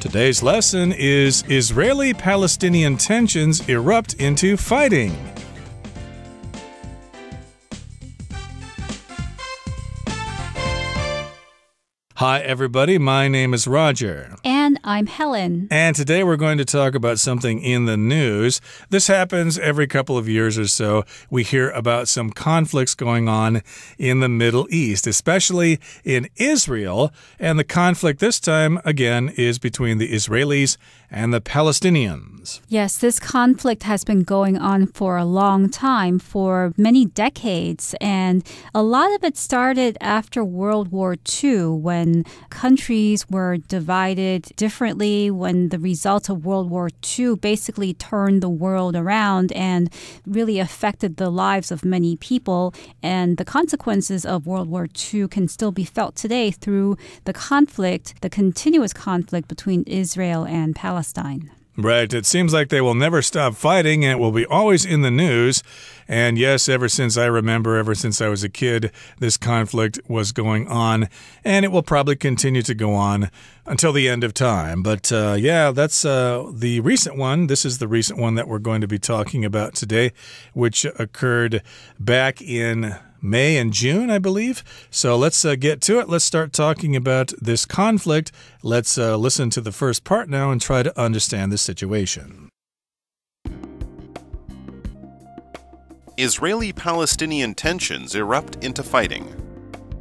Today's lesson is Israeli Palestinian tensions erupt into fighting. Hi, everybody. My name is Roger. And I'm Helen. And today we're going to talk about something in the news. This happens every couple of years or so. We hear about some conflicts going on in the Middle East, especially in Israel. And the conflict this time, again, is between the Israelis and the Palestinians. Yes, this conflict has been going on for a long time, for many decades. And a lot of it started after World War II when countries were divided differently when the results of World War II basically turned the world around and really affected the lives of many people. And the consequences of World War II can still be felt today through the conflict, the continuous conflict between Israel and Palestine. Right. It seems like they will never stop fighting and it will be always in the news. And yes, ever since I remember, ever since I was a kid, this conflict was going on and it will probably continue to go on until the end of time. But uh, yeah, that's uh, the recent one. This is the recent one that we're going to be talking about today, which occurred back in May and June, I believe. So let's uh, get to it. Let's start talking about this conflict. Let's uh, listen to the first part now and try to understand the situation. Israeli Palestinian tensions erupt into fighting.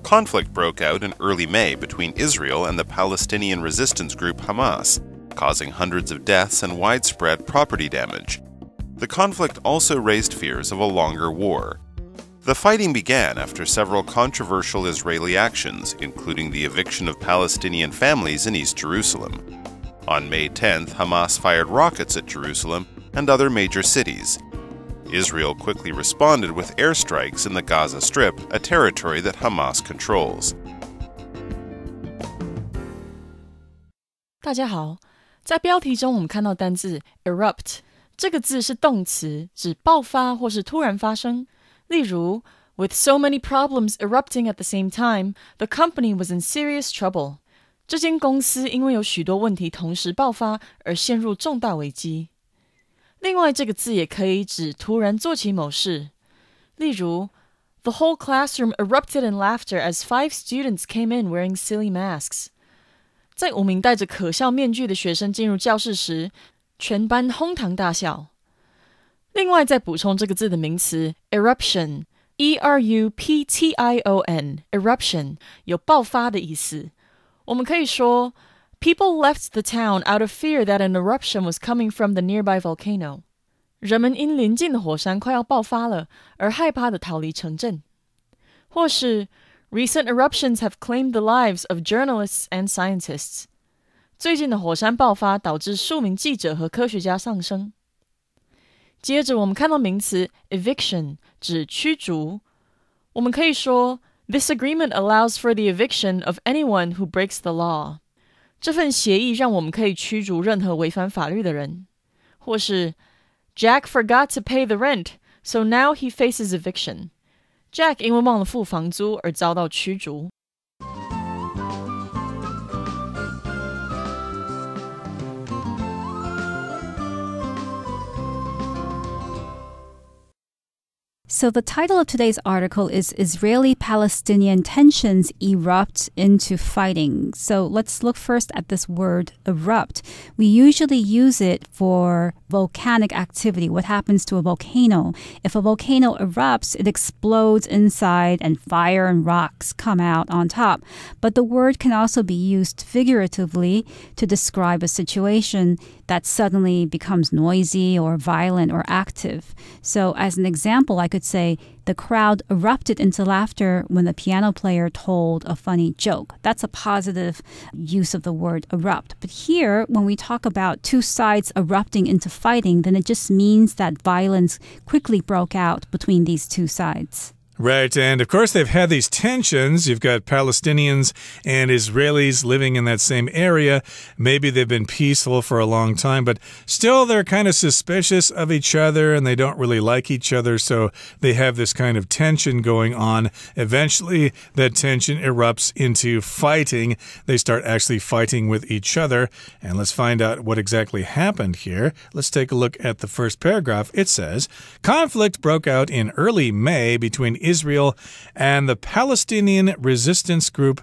Conflict broke out in early May between Israel and the Palestinian resistance group Hamas, causing hundreds of deaths and widespread property damage. The conflict also raised fears of a longer war. The fighting began after several controversial Israeli actions, including the eviction of Palestinian families in East Jerusalem. On May 10th, Hamas fired rockets at Jerusalem and other major cities. Israel quickly responded with airstrikes in the Gaza Strip, a territory that Hamas controls. 大家好，在标题中我们看到单字 erupt，这个字是动词，指爆发或是突然发生。例如, with so many problems erupting at the same time, the company was in serious trouble. 这间公司因为有许多问题同时爆发而陷入重大危机。另外，这个字也可以指突然做起某事，例如，The whole classroom erupted in laughter as five students came in wearing silly masks. 在五名戴着可笑面具的学生进入教室时，全班哄堂大笑。另外再补充这个字的名词 eruption。E R U P T I O N eruption 有爆发的意思。我们可以说，People left the town out of fear that an eruption was coming from the nearby recent eruptions have claimed the lives of journalists and scientists。最近的火山爆发导致数名记者和科学家丧生。接着我们看到名词 eviction 指驱逐，我们可以说 This agreement allows for the eviction of anyone who breaks the law。这份协议让我们可以驱逐任何违反法律的人，或是 Jack forgot to pay the rent, so now he faces eviction。Jack 因为忘了付房租而遭到驱逐。So, the title of today's article is Israeli Palestinian Tensions Erupt into Fighting. So, let's look first at this word erupt. We usually use it for volcanic activity, what happens to a volcano. If a volcano erupts, it explodes inside and fire and rocks come out on top. But the word can also be used figuratively to describe a situation that suddenly becomes noisy or violent or active. So, as an example, I could say the crowd erupted into laughter when the piano player told a funny joke. That's a positive use of the word erupt. But here, when we talk about two sides erupting into fighting, then it just means that violence quickly broke out between these two sides. Right, and of course, they've had these tensions. You've got Palestinians and Israelis living in that same area. Maybe they've been peaceful for a long time, but still they're kind of suspicious of each other and they don't really like each other, so they have this kind of tension going on. Eventually, that tension erupts into fighting. They start actually fighting with each other, and let's find out what exactly happened here. Let's take a look at the first paragraph. It says Conflict broke out in early May between Israel and the Palestinian resistance group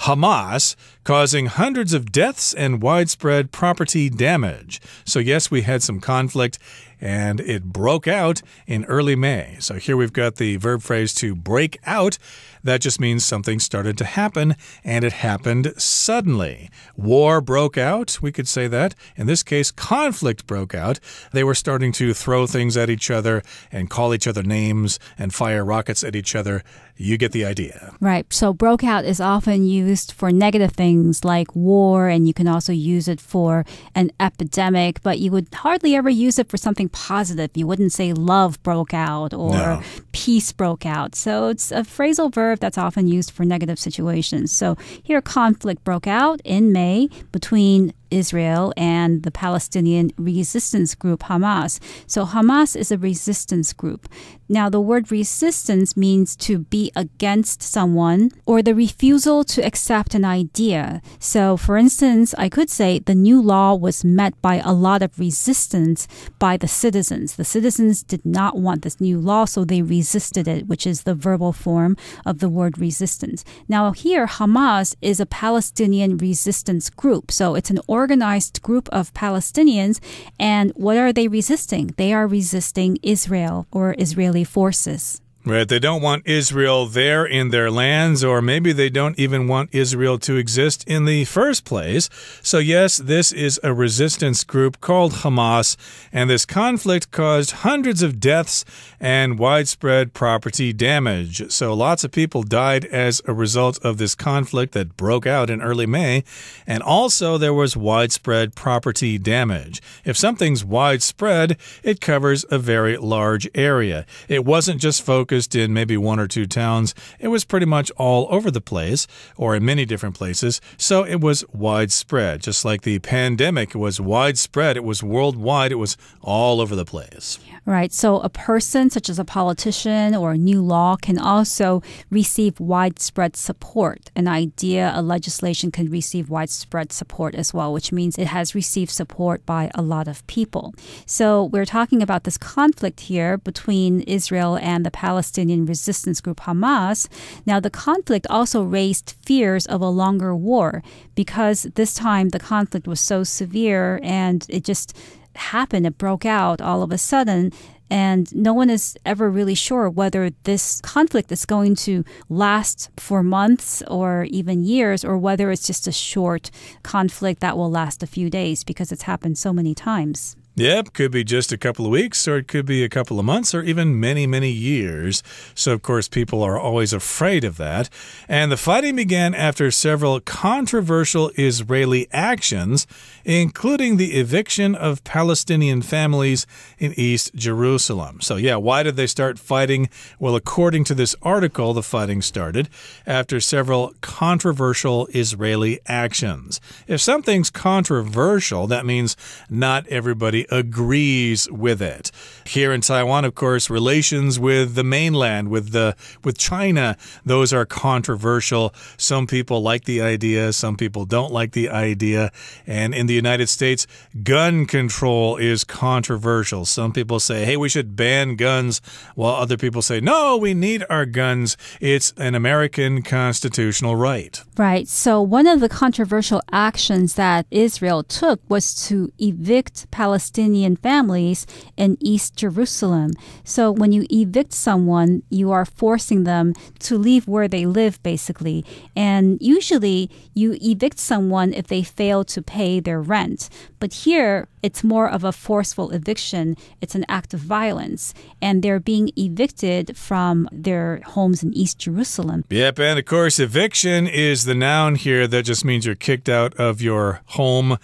Hamas, causing hundreds of deaths and widespread property damage. So, yes, we had some conflict and it broke out in early May. So, here we've got the verb phrase to break out. That just means something started to happen, and it happened suddenly. War broke out, we could say that. In this case, conflict broke out. They were starting to throw things at each other and call each other names and fire rockets at each other. You get the idea. Right. So, broke out is often used for negative things like war, and you can also use it for an epidemic, but you would hardly ever use it for something positive. You wouldn't say love broke out or no. peace broke out. So, it's a phrasal verb verb that's often used for negative situations. So here, conflict broke out in May between Israel and the Palestinian resistance group Hamas. So Hamas is a resistance group. Now, the word resistance means to be against someone or the refusal to accept an idea. So, for instance, I could say the new law was met by a lot of resistance by the citizens. The citizens did not want this new law, so they resisted it, which is the verbal form of the word resistance. Now, here, Hamas is a Palestinian resistance group. So, it's an organized group of Palestinians. And what are they resisting? They are resisting Israel or Israeli forces. Right. They don't want Israel there in their lands, or maybe they don't even want Israel to exist in the first place. So, yes, this is a resistance group called Hamas, and this conflict caused hundreds of deaths and widespread property damage. So, lots of people died as a result of this conflict that broke out in early May, and also there was widespread property damage. If something's widespread, it covers a very large area. It wasn't just focused focused in maybe one or two towns. It was pretty much all over the place or in many different places. So it was widespread. Just like the pandemic was widespread, it was worldwide, it was all over the place. Right. So a person such as a politician or a new law can also receive widespread support. An idea, a legislation can receive widespread support as well, which means it has received support by a lot of people. So we're talking about this conflict here between Israel and the Palestinians. Palestinian resistance group Hamas. Now, the conflict also raised fears of a longer war because this time the conflict was so severe and it just happened, it broke out all of a sudden. And no one is ever really sure whether this conflict is going to last for months or even years, or whether it's just a short conflict that will last a few days because it's happened so many times. Yep, could be just a couple of weeks, or it could be a couple of months, or even many, many years. So, of course, people are always afraid of that. And the fighting began after several controversial Israeli actions, including the eviction of Palestinian families in East Jerusalem. So, yeah, why did they start fighting? Well, according to this article, the fighting started after several controversial Israeli actions. If something's controversial, that means not everybody agrees with it. Here in Taiwan, of course, relations with the mainland, with the with China, those are controversial. Some people like the idea, some people don't like the idea. And in the United States, gun control is controversial. Some people say, "Hey, we should ban guns," while other people say, "No, we need our guns. It's an American constitutional right." Right. So one of the controversial actions that Israel took was to evict Palestinians Palestinian families in East Jerusalem. So when you evict someone, you are forcing them to leave where they live, basically. And usually you evict someone if they fail to pay their rent. But here, it's more of a forceful eviction. It's an act of violence. And they're being evicted from their homes in East Jerusalem. Yep. And of course, eviction is the noun here that just means you're kicked out of your home.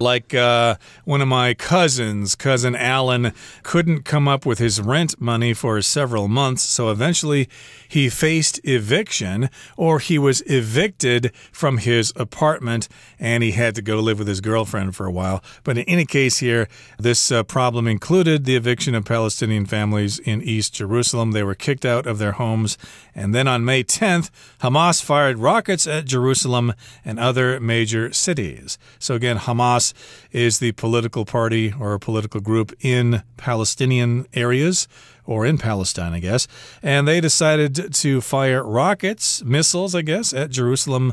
Like uh, one of my cousins, cousin Alan, couldn't come up with his rent money for several months, so eventually he faced eviction or he was evicted from his apartment and he had to go live with his girlfriend for a while. But in any case, here, this uh, problem included the eviction of Palestinian families in East Jerusalem. They were kicked out of their homes. And then on May 10th, Hamas fired rockets at Jerusalem and other major cities. So again, Hamas Hamas is the political party or political group in Palestinian areas or in Palestine, I guess. And they decided to fire rockets, missiles, I guess, at Jerusalem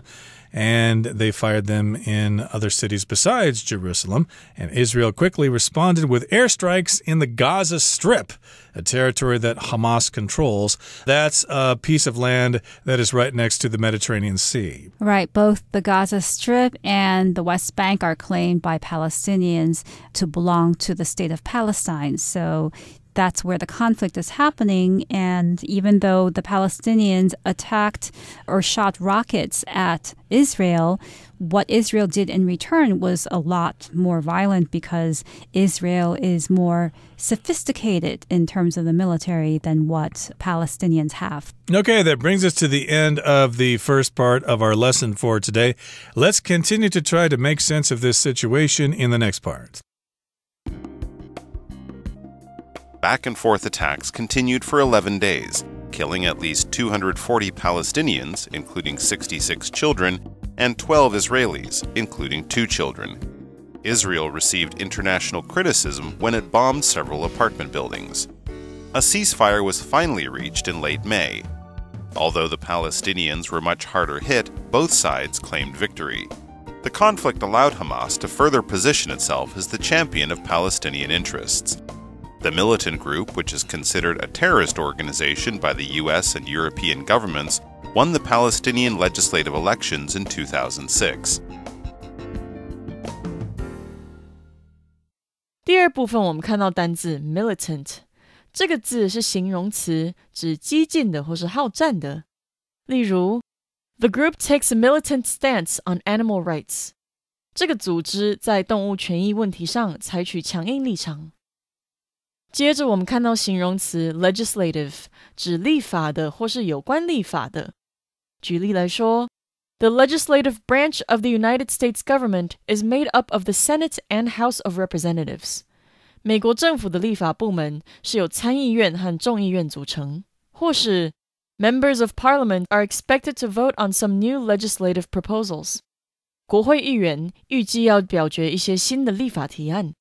and they fired them in other cities besides Jerusalem. And Israel quickly responded with airstrikes in the Gaza Strip, a territory that Hamas controls. That's a piece of land that is right next to the Mediterranean Sea. Right. Both the Gaza Strip and the West Bank are claimed by Palestinians to belong to the state of Palestine. So that's where the conflict is happening. And even though the Palestinians attacked or shot rockets at Israel, what Israel did in return was a lot more violent because Israel is more sophisticated in terms of the military than what Palestinians have. Okay, that brings us to the end of the first part of our lesson for today. Let's continue to try to make sense of this situation in the next part back and forth attacks continued for 11 days, killing at least 240 Palestinians, including 66 children, and 12 Israelis, including two children. Israel received international criticism when it bombed several apartment buildings. A ceasefire was finally reached in late May. Although the Palestinians were much harder hit, both sides claimed victory. The conflict allowed Hamas to further position itself as the champion of Palestinian interests. The militant group, which is considered a terrorist organization by the US and European governments, won the Palestinian legislative elections in 2006. 第二部分，我们看到单字 militant，这个字是形容词，指激进的或是好战的。例如，The group takes a militant stance on animal rights。这个组织在动物权益问题上采取强硬立场。接着我们看到形容词 legislative，指立法的或是有关立法的。举例来说，The legislative branch of the United States government is made up of the Senate and House of Representatives。美国政府的立法部门是由参议院和众议院组成。或是 Members of Parliament are expected to vote on some new legislative 国会议员预计要表决一些新的立法提案。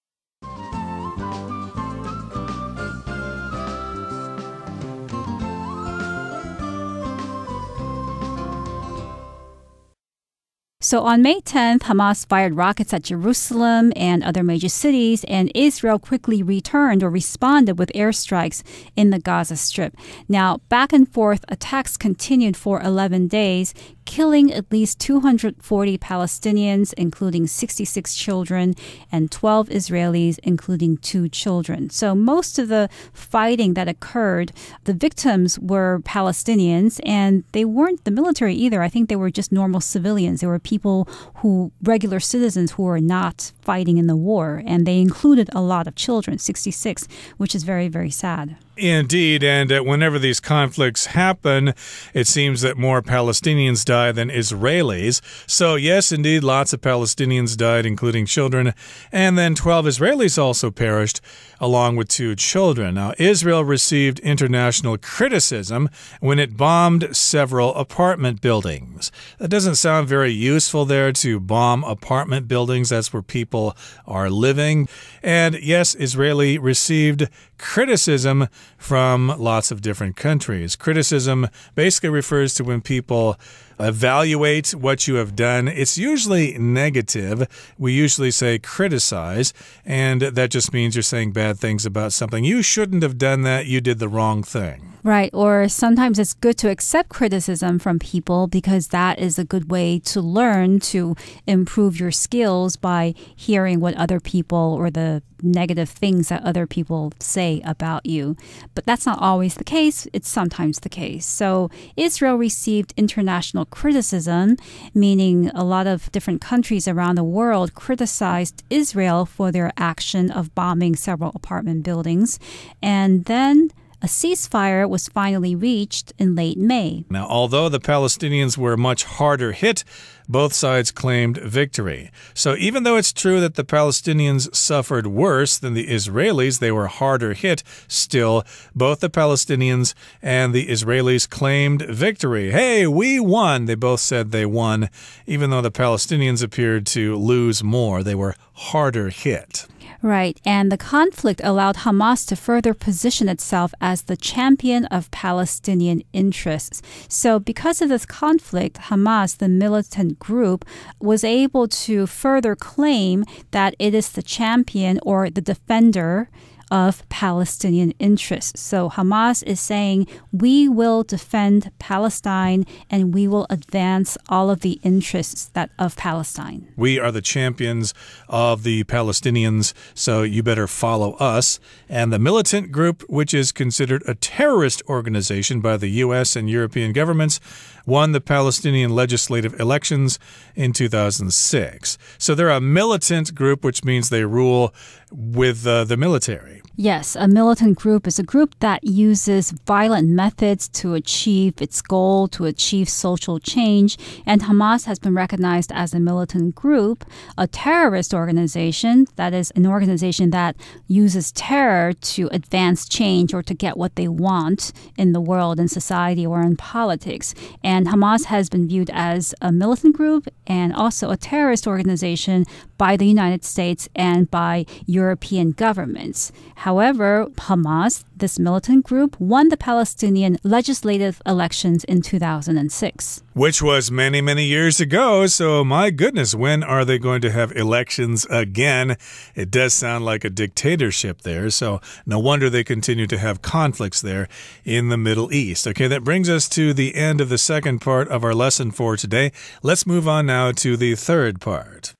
So on May 10th, Hamas fired rockets at Jerusalem and other major cities, and Israel quickly returned or responded with airstrikes in the Gaza Strip. Now, back and forth attacks continued for 11 days, killing at least 240 Palestinians, including 66 children, and 12 Israelis, including two children. So most of the fighting that occurred, the victims were Palestinians, and they weren't the military either. I think they were just normal civilians. They were people who, regular citizens who were not fighting in the war, and they included a lot of children, 66, which is very, very sad. Indeed, and uh, whenever these conflicts happen, it seems that more Palestinians die than Israelis. So, yes, indeed, lots of Palestinians died, including children, and then 12 Israelis also perished, along with two children. Now, Israel received international criticism when it bombed several apartment buildings. That doesn't sound very useful there to bomb apartment buildings. That's where people are living. And yes, Israeli received criticism from lots of different countries. Criticism basically refers to when people evaluate what you have done. It's usually negative. We usually say criticize, and that just means you're saying bad things about something. You shouldn't have done that. You did the wrong thing. Right. Or sometimes it's good to accept criticism from people because that is a good way to learn to improve your skills by hearing what other people or the negative things that other people say about you. But that's not always the case. It's sometimes the case. So Israel received international criticism, meaning a lot of different countries around the world criticized Israel for their action of bombing several apartment buildings. And then a ceasefire was finally reached in late May. Now, although the Palestinians were much harder hit, both sides claimed victory. So, even though it's true that the Palestinians suffered worse than the Israelis, they were harder hit, still, both the Palestinians and the Israelis claimed victory. Hey, we won! They both said they won, even though the Palestinians appeared to lose more. They were harder hit. Right, and the conflict allowed Hamas to further position itself as the champion of Palestinian interests. So, because of this conflict, Hamas, the militant group, was able to further claim that it is the champion or the defender of Palestinian interests. So Hamas is saying, we will defend Palestine and we will advance all of the interests that of Palestine. We are the champions of the Palestinians, so you better follow us. And the militant group, which is considered a terrorist organization by the U.S. and European governments, won the Palestinian legislative elections in 2006. So they're a militant group, which means they rule with uh, the military. Yes, a militant group is a group that uses violent methods to achieve its goal, to achieve social change. And Hamas has been recognized as a militant group, a terrorist organization, that is, an organization that uses terror to advance change or to get what they want in the world, in society, or in politics. And Hamas has been viewed as a militant group and also a terrorist organization by the United States and by European governments. How However, Hamas, this militant group, won the Palestinian legislative elections in 2006. Which was many, many years ago. So, my goodness, when are they going to have elections again? It does sound like a dictatorship there. So, no wonder they continue to have conflicts there in the Middle East. Okay, that brings us to the end of the second part of our lesson for today. Let's move on now to the third part.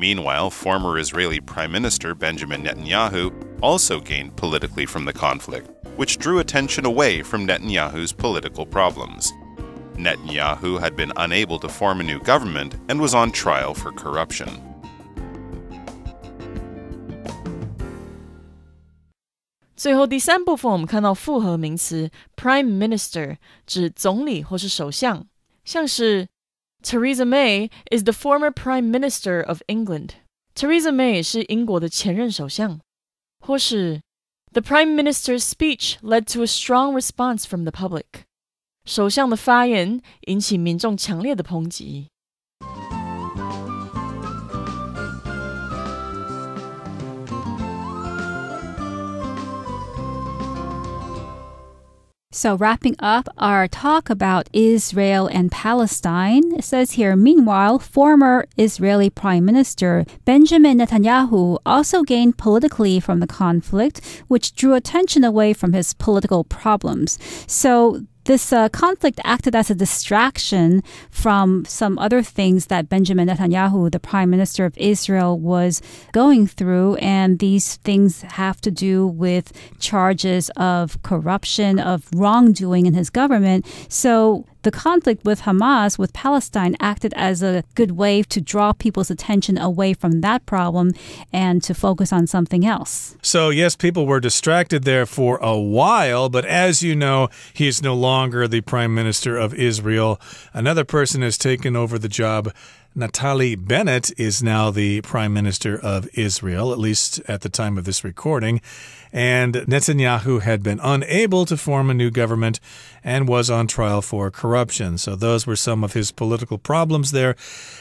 Meanwhile, former Israeli Prime Minister Benjamin Netanyahu also gained politically from the conflict, which drew attention away from Netanyahu's political problems. Netanyahu had been unable to form a new government and was on trial for corruption. prime minister 指总理或是首相，像是 Theresa May is the former Prime Minister of England. Theresa May 是英国的前任首相。或是 The Prime Minister's speech led to a strong response from the public. 首相的发言引起民众强烈的抨击。So, wrapping up our talk about Israel and Palestine, it says here Meanwhile, former Israeli Prime Minister Benjamin Netanyahu also gained politically from the conflict, which drew attention away from his political problems. So, this uh, conflict acted as a distraction from some other things that Benjamin Netanyahu, the prime minister of Israel, was going through. And these things have to do with charges of corruption, of wrongdoing in his government. So the conflict with Hamas, with Palestine, acted as a good way to draw people's attention away from that problem and to focus on something else. So, yes, people were distracted there for a while, but as you know, he is no longer the prime minister of Israel. Another person has taken over the job. Natali Bennett is now the prime minister of Israel, at least at the time of this recording and Netanyahu had been unable to form a new government and was on trial for corruption. So those were some of his political problems there.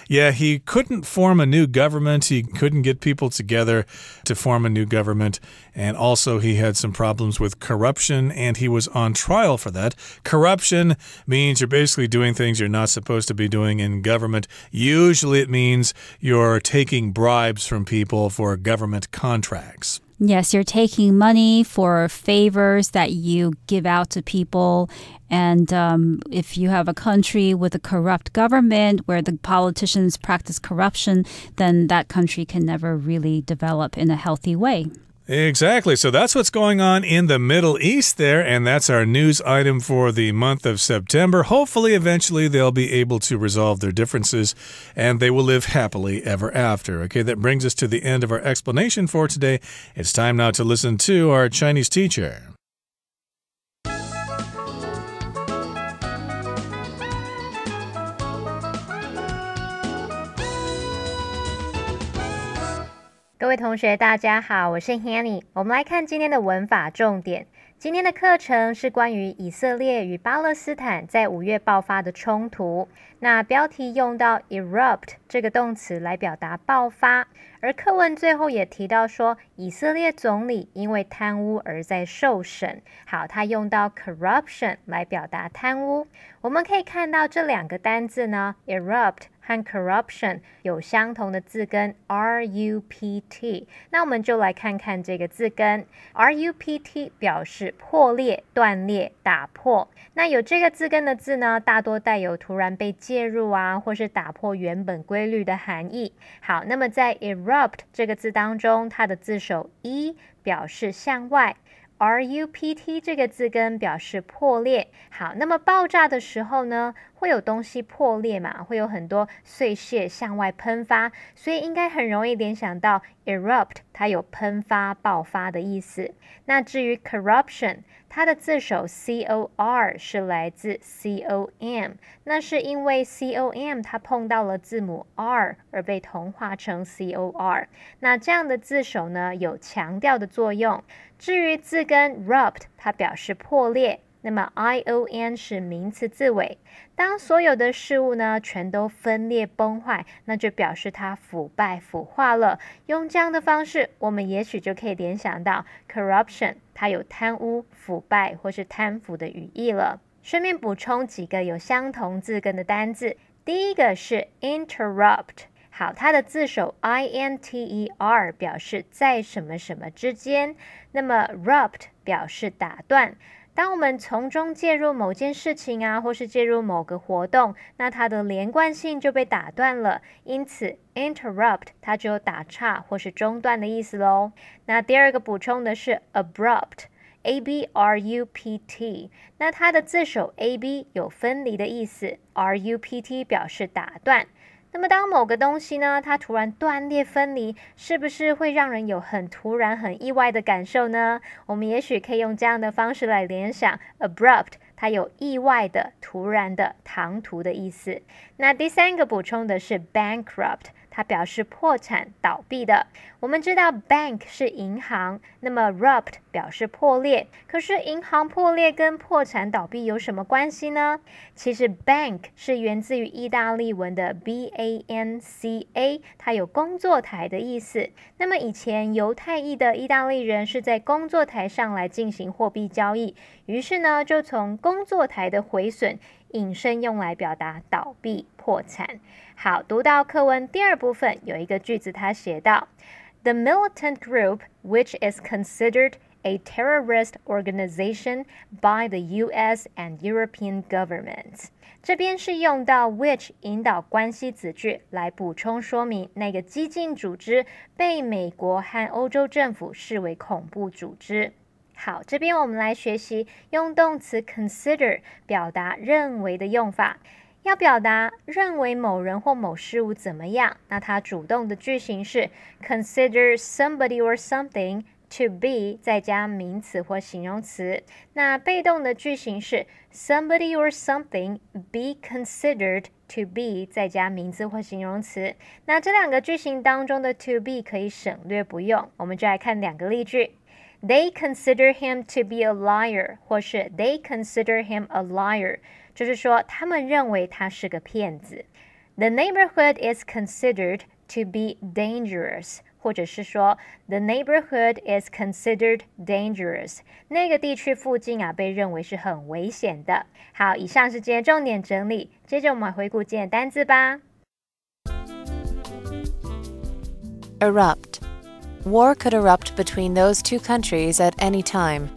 Yeah, he couldn't form a new government. He couldn't get people together to form a new government. And also, he had some problems with corruption, and he was on trial for that. Corruption means you're basically doing things you're not supposed to be doing in government. Usually, it means you're taking bribes from people for government contracts. Yes, you're taking money for favors that you give out to people. And um, if you have a country with a corrupt government where the politicians practice corruption, then that country can never really develop in a healthy way. Exactly. So that's what's going on in the Middle East there. And that's our news item for the month of September. Hopefully, eventually, they'll be able to resolve their differences and they will live happily ever after. Okay, that brings us to the end of our explanation for today. It's time now to listen to our Chinese teacher. 各位同学，大家好，我是 Hanny。我们来看今天的文法重点。今天的课程是关于以色列与巴勒斯坦在五月爆发的冲突。那标题用到 erupt 这个动词来表达爆发，而课文最后也提到说以色列总理因为贪污而在受审。好，他用到 corruption 来表达贪污。我们可以看到这两个单字呢，erupt 和 corruption 有相同的字根 r u p t。那我们就来看看这个字根 r u p t 表示破裂、断裂、打破。那有这个字根的字呢，大多带有突然被。介入啊，或是打破原本规律的含义。好，那么在 erupt 这个字当中，它的字首 e 表示向外，r u p t 这个字根表示破裂。好，那么爆炸的时候呢，会有东西破裂嘛？会有很多碎屑向外喷发，所以应该很容易联想到 erupt 它有喷发、爆发的意思。那至于 corruption。它的字首 c o r 是来自 c o m，那是因为 c o m 它碰到了字母 r 而被同化成 c o r。那这样的字首呢有强调的作用。至于字根 rupt，它表示破裂。那么 i o n 是名词字尾，当所有的事物呢全都分裂崩坏，那就表示它腐败腐化了。用这样的方式，我们也许就可以联想到 corruption，它有贪污、腐败或是贪腐的语义了。顺便补充几个有相同字根的单字，第一个是 interrupt。好，它的字首 i n t e r 表示在什么什么之间，那么 rupt 表示打断。当我们从中介入某件事情啊，或是介入某个活动，那它的连贯性就被打断了。因此，interrupt 它只有打岔或是中断的意思喽。那第二个补充的是 abrupt，a b r u p t，那它的字首 a b 有分离的意思，r u p t 表示打断。那么，当某个东西呢，它突然断裂分离，是不是会让人有很突然、很意外的感受呢？我们也许可以用这样的方式来联想，abrupt，它有意外的、突然的、唐突的意思。那第三个补充的是 bankrupt。它表示破产倒闭的。我们知道 bank 是银行，那么 rupt 表示破裂。可是银行破裂跟破产倒闭有什么关系呢？其实 bank 是源自于意大利文的 b a n c a，它有工作台的意思。那么以前犹太裔的意大利人是在工作台上来进行货币交易，于是呢就从工作台的毁损。引申用来表达倒闭、破产。好，读到课文第二部分，有一个句子，它写到：The militant group, which is considered a terrorist organization by the U.S. and European governments，这边是用到 which 引导关系子句来补充说明那个激进组织被美国和欧洲政府视为恐怖组织。好，这边我们来学习用动词 consider 表达认为的用法。要表达认为某人或某事物怎么样，那它主动的句型是 consider somebody or something to be 再加名词或形容词。那被动的句型是 somebody or something be considered to be 再加名词或形容词。那这两个句型当中的 to be 可以省略不用。我们就来看两个例句。They consider him to be a liar，或是 They consider him a liar，就是说他们认为他是个骗子。The neighborhood is considered to be dangerous，或者是说 The neighborhood is considered dangerous，那个地区附近啊被认为是很危险的。好，以上是今天重点整理，接着我们回顾今天单字吧。Erupt。War could erupt between those two countries at any time.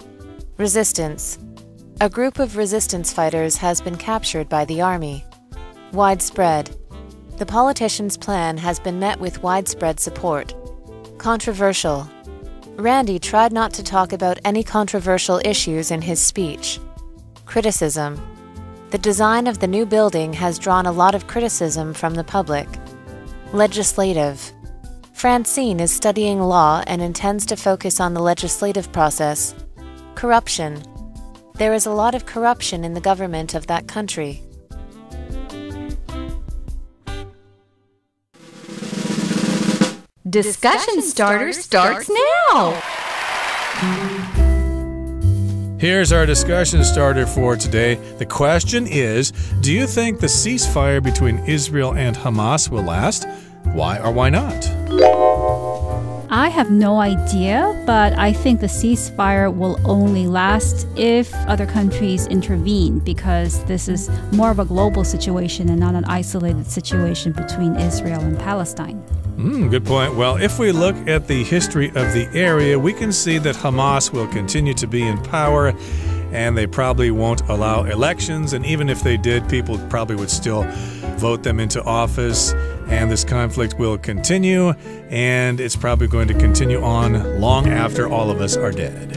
Resistance A group of resistance fighters has been captured by the army. Widespread The politician's plan has been met with widespread support. Controversial Randy tried not to talk about any controversial issues in his speech. Criticism The design of the new building has drawn a lot of criticism from the public. Legislative Francine is studying law and intends to focus on the legislative process. Corruption. There is a lot of corruption in the government of that country. Discussion starter starts now. Here's our discussion starter for today. The question is Do you think the ceasefire between Israel and Hamas will last? Why or why not? I have no idea, but I think the ceasefire will only last if other countries intervene because this is more of a global situation and not an isolated situation between Israel and Palestine. Mm, good point. Well, if we look at the history of the area, we can see that Hamas will continue to be in power and they probably won't allow elections. And even if they did, people probably would still vote them into office and this conflict will continue, and it's probably going to continue on long after all of us are dead.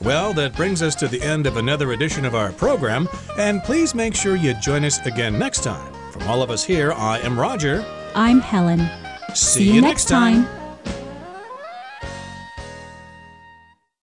Well, that brings us to the end of another edition of our program, and please make sure you join us again next time. From all of us here, I am Roger. I'm Helen. See, See you, you, next time. time.